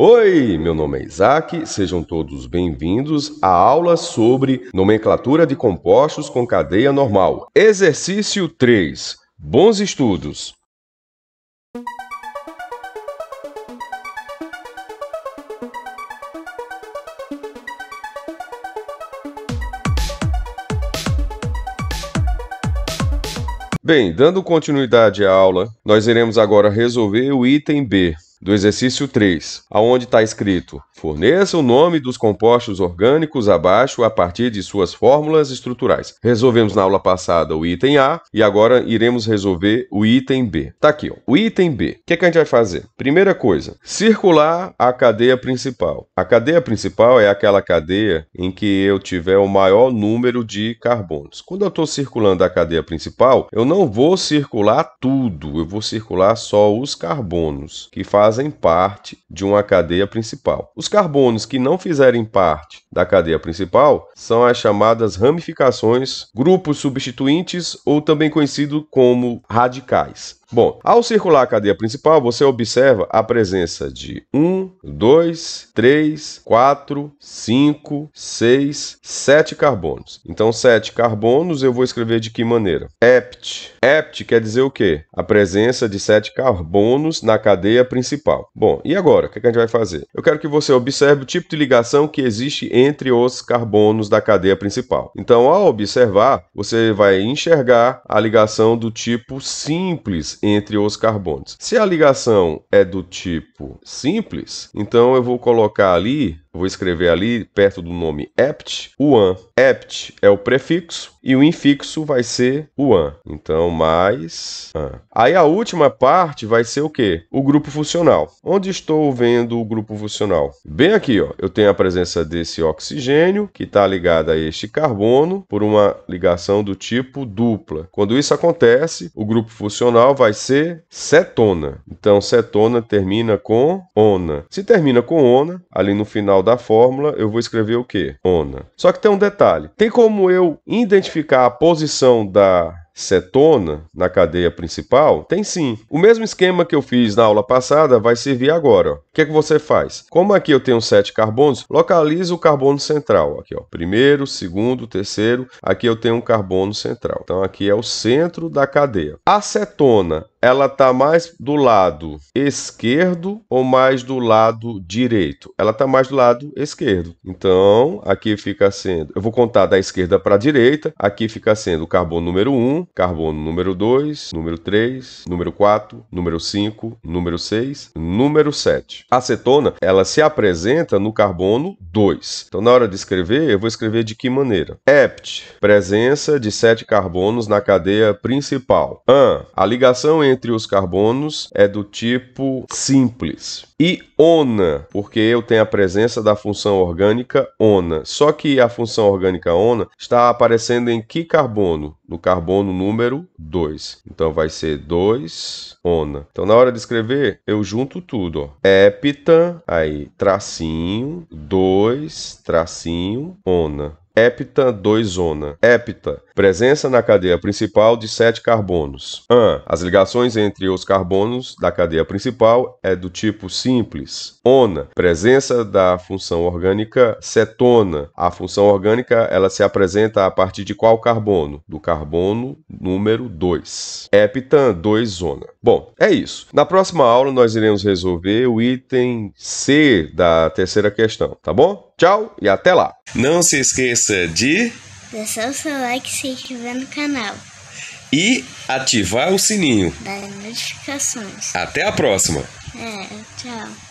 Oi, meu nome é Isaac, sejam todos bem-vindos à aula sobre nomenclatura de compostos com cadeia normal. Exercício 3. Bons estudos! Bem, dando continuidade à aula, nós iremos agora resolver o item B, do exercício 3, aonde está escrito: forneça o nome dos compostos orgânicos abaixo a partir de suas fórmulas estruturais. Resolvemos na aula passada o item A e agora iremos resolver o item B. Tá aqui, ó. O item B. O que, é que a gente vai fazer? Primeira coisa, circular a cadeia principal. A cadeia principal é aquela cadeia em que eu tiver o maior número de carbonos. Quando eu estou circulando a cadeia principal, eu não vou circular tudo, eu vou circular só os carbonos que fazem fazem parte de uma cadeia principal. Os carbonos que não fizerem parte da cadeia principal são as chamadas ramificações, grupos substituintes ou também conhecido como radicais. Bom, ao circular a cadeia principal, você observa a presença de 1, 2, 3, 4, 5, 6, 7 carbonos. Então, 7 carbonos eu vou escrever de que maneira? Hept. Hept quer dizer o quê? A presença de 7 carbonos na cadeia principal. Bom, e agora? O que, é que a gente vai fazer? Eu quero que você observe o tipo de ligação que existe entre os carbonos da cadeia principal. Então, ao observar, você vai enxergar a ligação do tipo simples entre os carbonos. Se a ligação é do tipo simples, então eu vou colocar ali vou escrever ali perto do nome apt, uan. Apt é o prefixo e o infixo vai ser uan. Então, mais an. Aí a última parte vai ser o quê? O grupo funcional. Onde estou vendo o grupo funcional? Bem aqui, ó. Eu tenho a presença desse oxigênio que está ligado a este carbono por uma ligação do tipo dupla. Quando isso acontece, o grupo funcional vai ser cetona. Então, cetona termina com ona. Se termina com ona, ali no final da fórmula, eu vou escrever o quê? Ona. Só que tem um detalhe. Tem como eu identificar a posição da cetona na cadeia principal? Tem sim. O mesmo esquema que eu fiz na aula passada vai servir agora. O que é que você faz? Como aqui eu tenho sete carbonos, localiza o carbono central. Aqui, ó. Primeiro, segundo, terceiro. Aqui eu tenho um carbono central. Então, aqui é o centro da cadeia. A cetona ela está mais do lado esquerdo ou mais do lado direito? Ela está mais do lado esquerdo. Então, aqui fica sendo, eu vou contar da esquerda para a direita, aqui fica sendo o carbono número 1, carbono número 2, número 3, número 4, número 5, número 6, número 7. A acetona, ela se apresenta no carbono 2. Então, na hora de escrever, eu vou escrever de que maneira? Hept, presença de 7 carbonos na cadeia principal. An, a ligação entre entre os carbonos é do tipo simples. E ona, porque eu tenho a presença da função orgânica ona. Só que a função orgânica ona está aparecendo em que carbono? No carbono número 2. Então vai ser 2 ona. Então na hora de escrever, eu junto tudo. Ó. Épita, aí tracinho, 2, tracinho, ona hepta 2 zona. Hepta, presença na cadeia principal de sete carbonos. An, as ligações entre os carbonos da cadeia principal é do tipo simples. Ona, presença da função orgânica cetona. A função orgânica ela se apresenta a partir de qual carbono? Do carbono número 2. Hepta 2 zona. Bom, é isso. Na próxima aula nós iremos resolver o item C da terceira questão, tá bom? Tchau e até lá! Não se esqueça de deixar o seu like se inscrever no canal e ativar o sininho das notificações. Até a próxima! É, tchau!